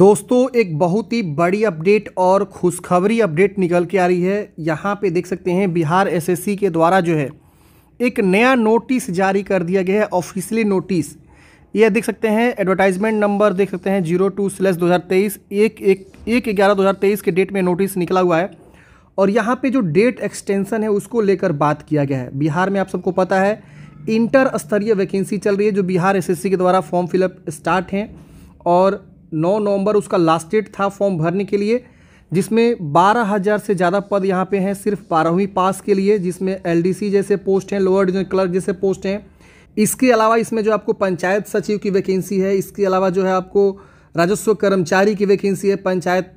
दोस्तों एक बहुत ही बड़ी अपडेट और खुशखबरी अपडेट निकल के आ रही है यहाँ पे देख सकते हैं बिहार एसएससी के द्वारा जो है एक नया नोटिस जारी कर दिया गया है ऑफिशियली नोटिस ये देख सकते हैं एडवर्टाइजमेंट नंबर देख सकते हैं जीरो टू स्लेस दो हज़ार तेईस एक एक एक ग्यारह दो हज़ार तेईस के डेट में नोटिस निकला हुआ है और यहाँ पर जो डेट एक्सटेंसन है उसको लेकर बात किया गया है बिहार में आप सबको पता है इंटर स्तरीय वैकेंसी चल रही है जो बिहार एस के द्वारा फॉर्म फिलअप स्टार्ट हैं और नौ नवंबर उसका लास्ट डेट था फॉर्म भरने के लिए जिसमें बारह हज़ार से ज़्यादा पद यहाँ पे हैं सिर्फ बारहवीं पास के लिए जिसमें एलडीसी जैसे पोस्ट हैं लोअर डिवीजन क्लर्क जैसे पोस्ट हैं इसके अलावा इसमें जो आपको पंचायत सचिव की वैकेंसी है इसके अलावा जो है आपको राजस्व कर्मचारी की वैकेंसी है पंचायत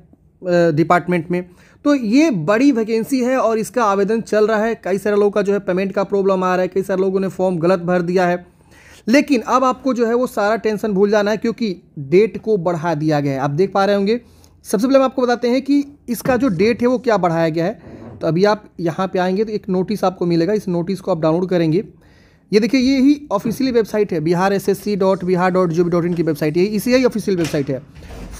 डिपार्टमेंट में तो ये बड़ी वैकेंसी है और इसका आवेदन चल रहा है कई सारे लोगों का जो है पेमेंट का प्रॉब्लम आ रहा है कई सारे लोगों ने फॉर्म गलत भर दिया है लेकिन अब आपको जो है वो सारा टेंशन भूल जाना है क्योंकि डेट को बढ़ा दिया गया है आप देख पा रहे होंगे सबसे पहले हम आपको बताते हैं कि इसका जो डेट है वो क्या बढ़ाया गया है तो अभी आप यहाँ पे आएंगे तो एक नोटिस आपको मिलेगा इस नोटिस को आप डाउनलोड करेंगे ये देखिए ये ही ऑफिशियली वेबसाइट है Bihar S S C dot Bihar dot G dot in की वेबसाइट है इसी यही ऑफिशियल वेबसाइट है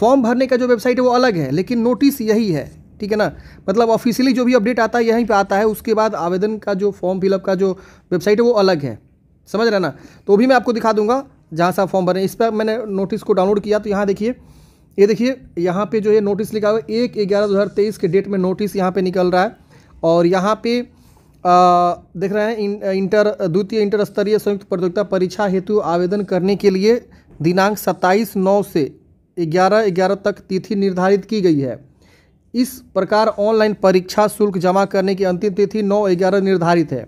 फॉर्म भरने का जो वेबसाइट है वो अलग है लेकिन नोटिस यही है ठीक है ना मतलब ऑफिशियली जो भी अपडेट आता है यहीं पे आता है उसके बाद आवेदन का जो फॉर्म फिलअप का जो वेबसाइट है वो अलग है समझ रहे ना तो भी मैं आपको दिखा दूंगा जहाँ से आप फॉर्म भरें इस पर मैंने नोटिस को डाउनलोड किया तो यहाँ देखिए ये देखिए यहाँ पे जो है नोटिस लिखा हुआ है एक ग्यारह दो हज़ार तेईस के डेट में नोटिस यहाँ पे निकल रहा है और यहाँ पे आ, देख रहे हैं इं, इंटर द्वितीय इंटर स्तरीय संयुक्त प्रतियोगिता परीक्षा हेतु आवेदन करने के लिए दिनांक सत्ताईस नौ से ग्यारह ग्यारह तक तिथि निर्धारित की गई है इस प्रकार ऑनलाइन परीक्षा शुल्क जमा करने की अंतिम तिथि नौ ग्यारह निर्धारित है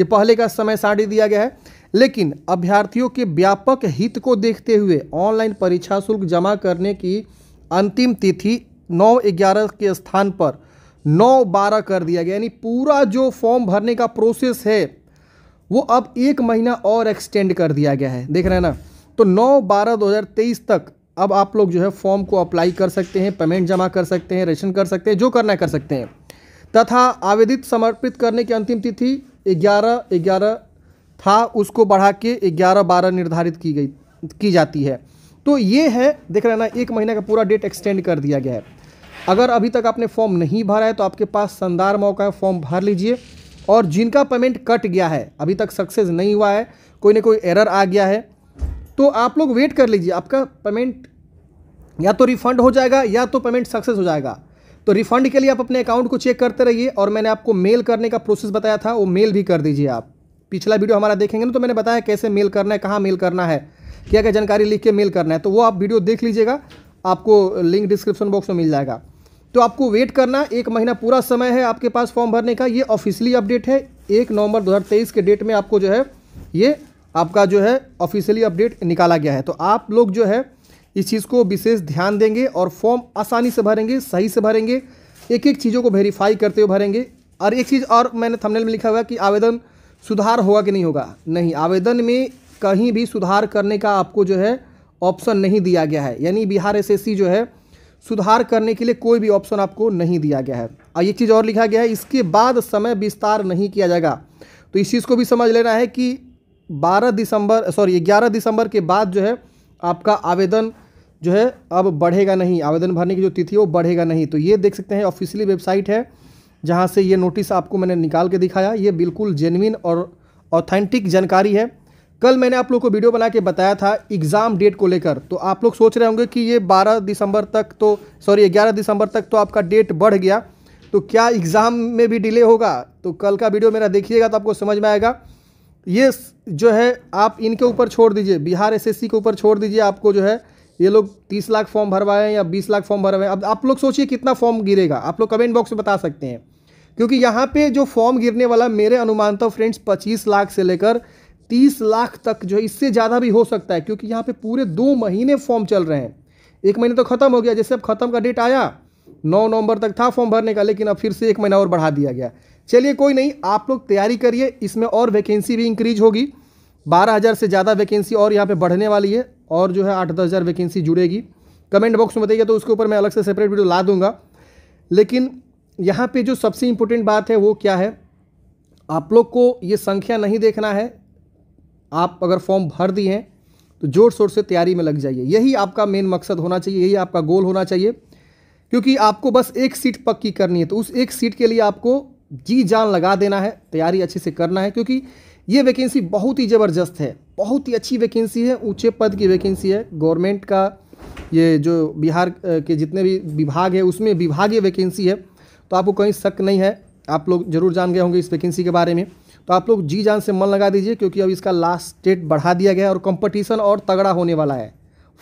ये पहले का समय सारणी दिया गया है लेकिन अभ्यर्थियों के व्यापक हित को देखते हुए ऑनलाइन परीक्षा शुल्क जमा करने की अंतिम तिथि नौ ग्यारह के स्थान पर नौ बारह कर दिया गया यानी पूरा जो फॉर्म भरने का प्रोसेस है वो अब एक महीना और एक्सटेंड कर दिया गया है देख रहे हैं ना तो नौ बारह दो हज़ार तेईस तक अब आप लोग जो है फॉर्म को अप्लाई कर सकते हैं पेमेंट जमा कर सकते हैं रेशन कर सकते हैं जो करना है कर सकते हैं तथा आवेदित समर्पित करने की अंतिम तिथि ग्यारह ग्यारह था उसको बढ़ा के ग्यारह बारह निर्धारित की गई की जाती है तो ये है देख रहे ना एक महीने का पूरा डेट एक्सटेंड कर दिया गया है अगर अभी तक आपने फॉर्म नहीं भरा है तो आपके पास शानदार मौका है फॉर्म भर लीजिए और जिनका पेमेंट कट गया है अभी तक सक्सेस नहीं हुआ है कोई ना कोई एरर आ गया है तो आप लोग वेट कर लीजिए आपका पेमेंट या तो रिफंड हो जाएगा या तो पेमेंट सक्सेस हो जाएगा तो रिफंड के लिए आप अपने अकाउंट को चेक करते रहिए और मैंने आपको मेल करने का प्रोसेस बताया था वो मेल भी कर दीजिए आप पिछला वीडियो हमारा देखेंगे ना तो मैंने बताया कैसे मेल करना है कहाँ मेल करना है क्या क्या जानकारी लिख के मेल करना है तो वो आप वीडियो देख लीजिएगा आपको लिंक डिस्क्रिप्शन बॉक्स में मिल जाएगा तो आपको वेट करना एक महीना पूरा समय है आपके पास फॉर्म भरने का ये ऑफिशियली अपडेट है एक नवंबर 2023 के डेट में आपको जो है ये आपका जो है ऑफिशियली अपडेट निकाला गया है तो आप लोग जो है इस चीज़ को विशेष ध्यान देंगे और फॉर्म आसानी से भरेंगे सही से भरेंगे एक एक चीज़ों को वेरीफाई करते हुए भरेंगे और एक चीज़ और मैंने थंबनेल में लिखा हुआ कि आवेदन सुधार होगा कि नहीं होगा नहीं आवेदन में कहीं भी सुधार करने का आपको जो है ऑप्शन नहीं दिया गया है यानी बिहार एस जो है सुधार करने के लिए कोई भी ऑप्शन आपको नहीं दिया गया है और एक चीज़ और लिखा गया है इसके बाद समय विस्तार नहीं किया जाएगा तो इस चीज़ को भी समझ लेना है कि 12 दिसंबर सॉरी 11 दिसंबर के बाद जो है आपका आवेदन जो है अब बढ़ेगा नहीं आवेदन भरने की जो तिथि वो बढ़ेगा नहीं तो ये देख सकते हैं ऑफिशियली वेबसाइट है जहाँ से ये नोटिस आपको मैंने निकाल के दिखाया ये बिल्कुल जेनविन और ऑथेंटिक जानकारी है कल मैंने आप लोग को वीडियो बना के बताया था एग्ज़ाम डेट को लेकर तो आप लोग सोच रहे होंगे कि ये 12 दिसंबर तक तो सॉरी 11 दिसंबर तक तो आपका डेट बढ़ गया तो क्या एग्ज़ाम में भी डिले होगा तो कल का वीडियो मेरा देखिएगा तो आपको समझ में आएगा ये जो है आप इनके ऊपर छोड़ दीजिए बिहार एसएससी के ऊपर छोड़ दीजिए आपको जो है ये लोग तीस लाख फॉर्म भरवाए या बीस लाख फॉर्म भरवाए अब आप लोग सोचिए कितना फॉर्म गिरेगा आप लोग कमेंट बॉक्स में बता सकते हैं क्योंकि यहाँ पे जो फॉर्म गिरने वाला मेरे अनुमान तो फ्रेंड्स पच्चीस लाख से लेकर तीस लाख तक जो है इससे ज़्यादा भी हो सकता है क्योंकि यहाँ पे पूरे दो महीने फॉर्म चल रहे हैं एक महीने तो ख़त्म हो गया जैसे अब ख़त्म का डेट आया नौ नवंबर तक था फॉर्म भरने का लेकिन अब फिर से एक महीना और बढ़ा दिया गया चलिए कोई नहीं आप लोग तैयारी करिए इसमें और वैकेंसी भी इंक्रीज होगी बारह हज़ार से ज़्यादा वैकेंसी और यहाँ पे बढ़ने वाली है और जो है आठ दस हज़ार वैकेंसी जुड़ेगी कमेंट बॉक्स में बताइए तो उसके ऊपर मैं अलग से सेपरेट वीडियो ला दूंगा लेकिन यहाँ पे जो सबसे इम्पोर्टेंट बात है वो क्या है आप लोग को ये संख्या नहीं देखना है आप अगर फॉर्म भर दिए हैं तो जोर शोर से तैयारी में लग जाइए यही आपका मेन मकसद होना चाहिए यही आपका गोल होना चाहिए क्योंकि आपको बस एक सीट पक्की करनी है तो उस एक सीट के लिए आपको जी जान लगा देना है तैयारी अच्छे से करना है क्योंकि ये वैकेंसी बहुत ही ज़बरदस्त है बहुत ही अच्छी वैकेंसी है ऊँचे पद की वैकेंसी है गवर्नमेंट का ये जो बिहार के जितने भी विभाग है उसमें विभागीय वैकेंसी है तो आपको कहीं शक नहीं है आप लोग जरूर जान गए होंगे इस वैकेंसी के बारे में तो आप लोग जी जान से मन लगा दीजिए क्योंकि अब इसका लास्ट डेट बढ़ा दिया गया है और कंपटीशन और तगड़ा होने वाला है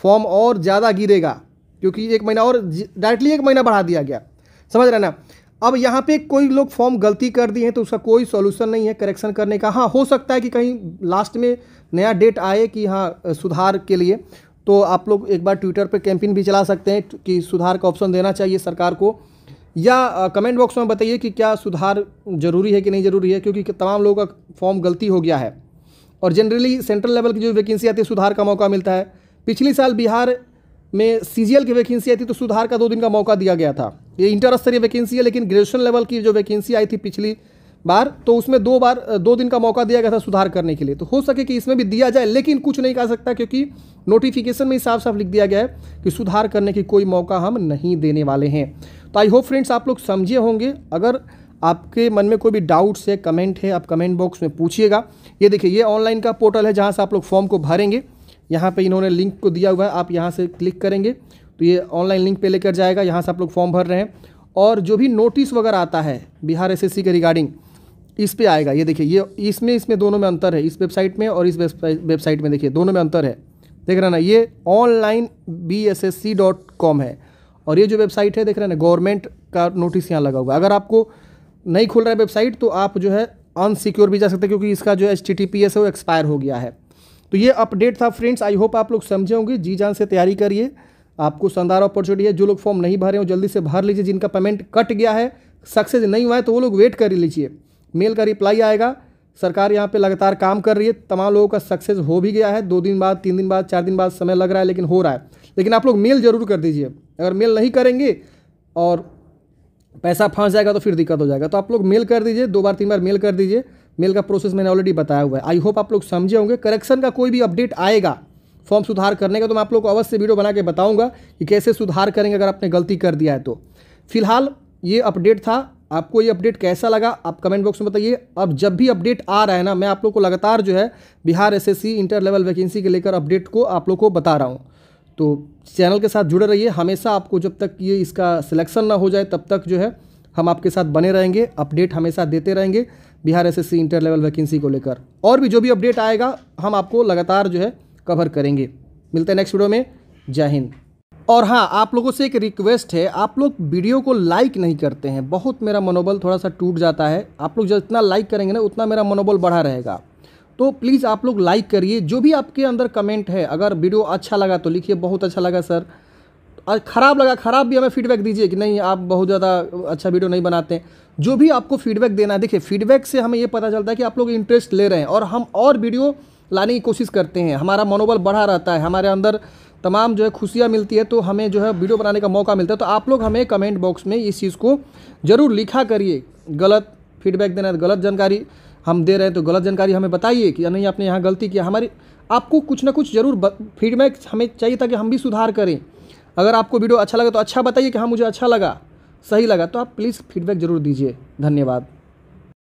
फॉर्म और ज़्यादा गिरेगा क्योंकि एक महीना और डायरेक्टली एक महीना बढ़ा दिया गया समझ रहे ना अब यहाँ पे कोई लोग फॉर्म गलती कर दिए हैं तो उसका कोई सॉल्यूशन नहीं है करेक्शन करने का हाँ हो सकता है कि कहीं लास्ट में नया डेट आए कि हाँ सुधार के लिए तो आप लोग एक बार ट्विटर पर कैंपेन भी चला सकते हैं कि सुधार का ऑप्शन देना चाहिए सरकार को या कमेंट बॉक्स में बताइए कि क्या सुधार जरूरी है कि नहीं ज़रूरी है क्योंकि तमाम लोगों का फॉर्म गलती हो गया है और जनरली सेंट्रल लेवल की जो वैकेंसी आती है सुधार का मौका मिलता है पिछले साल बिहार में सी की वैकेंसी आई थी तो सुधार का दो दिन का मौका दिया गया था ये इंटर स्तरीय वैकेंसी है लेकिन ग्रेजुएशन लेवल की जो वैकेंसी आई थी पिछली बार तो उसमें दो बार दो दिन का मौका दिया गया था सुधार करने के लिए तो हो सके कि इसमें भी दिया जाए लेकिन कुछ नहीं कह सकता क्योंकि नोटिफिकेशन में ही साफ साफ लिख दिया गया है कि सुधार करने की कोई मौका हम नहीं देने वाले हैं तो आई होप फ्रेंड्स आप लोग समझे होंगे अगर आपके मन में कोई भी डाउट्स है कमेंट है आप कमेंट बॉक्स में पूछिएगा ये देखिए ये ऑनलाइन का पोर्टल है जहाँ से आप लोग फॉर्म को भरेंगे यहाँ पे इन्होंने लिंक को दिया हुआ है आप यहाँ से क्लिक करेंगे तो ये ऑनलाइन लिंक पे लेकर जाएगा यहाँ से आप लोग फॉर्म भर रहे हैं और जो भी नोटिस वगैरह आता है बिहार एस के रिगार्डिंग इस पर आएगा ये देखिए ये इसमें इसमें दोनों में अंतर है इस वेबसाइट में और इस वेबसाइट में देखिए दोनों में अंतर है देख रहे ना ये online B S S C dot com है और ये जो वेबसाइट है देख रहे ना गवर्नमेंट का नोटिस यहाँ लगा हुआ है अगर आपको नहीं खुल रहा है वेबसाइट तो आप जो है अनसिक्योर भी जा सकते हैं क्योंकि इसका जो H T T P S है वो एक्सपायर हो गया है तो ये अपडेट था फ्रेंड्स आई होप आप लोग समझे होंगे जी जान से तैयारी करिए आपको शानदार अपॉर्चुनिटी है जो लोग फॉर्म नहीं भर रहे हो जल्दी से भर लीजिए जिनका पेमेंट कट गया है सक्सेस नहीं हुआ है तो वो लोग वेट कर लीजिए मेल का रिप्लाई आएगा सरकार यहाँ पे लगातार काम कर रही है तमाम लोगों का सक्सेस हो भी गया है दो दिन बाद तीन दिन बाद चार दिन बाद समय लग रहा है लेकिन हो रहा है लेकिन आप लोग मेल जरूर कर दीजिए अगर मेल नहीं करेंगे और पैसा फंस जाएगा तो फिर दिक्कत हो जाएगा तो आप लोग मेल कर दीजिए दो बार तीन बार मेल कर दीजिए मेल का प्रोसेस मैंने ऑलरेडी बताया हुआ है आई होप आप लोग समझे होंगे करेक्शन का कोई भी अपडेट आएगा फॉर्म सुधार करने का तो मैं आप लोग को अवश्य वीडियो बना के बताऊँगा कि कैसे सुधार करेंगे अगर आपने गलती कर दिया है तो फिलहाल ये अपडेट था आपको ये अपडेट कैसा लगा आप कमेंट बॉक्स में बताइए अब जब भी अपडेट आ रहा है ना मैं आप लोग को लगातार जो है Bihar SSC inter level vacancy के लेकर अपडेट को आप लोग को बता रहा हूँ तो चैनल के साथ जुड़े रहिए हमेशा आपको जब तक ये इसका सिलेक्शन ना हो जाए तब तक जो है हम आपके साथ बने रहेंगे अपडेट हमेशा देते रहेंगे Bihar SSC inter level vacancy को लेकर और भी जो भी अपडेट आएगा हम आपको लगातार जो है कवर करेंगे मिलते हैं नेक्स्ट वीडियो में जय हिंद और हाँ आप लोगों से एक रिक्वेस्ट है आप लोग वीडियो को लाइक नहीं करते हैं बहुत मेरा मनोबल थोड़ा सा टूट जाता है आप लोग जितना लाइक करेंगे ना उतना मेरा मनोबल बढ़ा रहेगा तो प्लीज़ आप लोग लाइक करिए जो भी आपके अंदर कमेंट है अगर वीडियो अच्छा लगा तो लिखिए बहुत अच्छा लगा सर और ख़राब लगा ख़राब भी हमें फीडबैक दीजिए कि नहीं आप बहुत ज़्यादा अच्छा वीडियो नहीं बनाते हैं जो भी आपको फीडबैक देना है देखिए फीडबैक से हमें ये पता चलता है कि आप लोग इंटरेस्ट ले रहे हैं और हम और वीडियो लाने की कोशिश करते हैं हमारा मनोबल बढ़ा रहता है हमारे अंदर तमाम जो है खुशियाँ मिलती है तो हमें जो है वीडियो बनाने का मौका मिलता है तो आप लोग हमें कमेंट बॉक्स में इस चीज़ को ज़रूर लिखा करिए गलत फीडबैक देना है तो गलत जानकारी हम दे रहे हैं तो गलत जानकारी हमें बताइए कि नहीं आपने यहाँ गलती किया हमारी आपको कुछ ना कुछ ज़रूर फीडबैक हमें चाहिए ताकि हम भी सुधार करें अगर आपको वीडियो अच्छा लगा तो अच्छा बताइए कि हाँ मुझे अच्छा लगा सही लगा तो आप प्लीज़ फीडबैक ज़रूर दीजिए धन्यवाद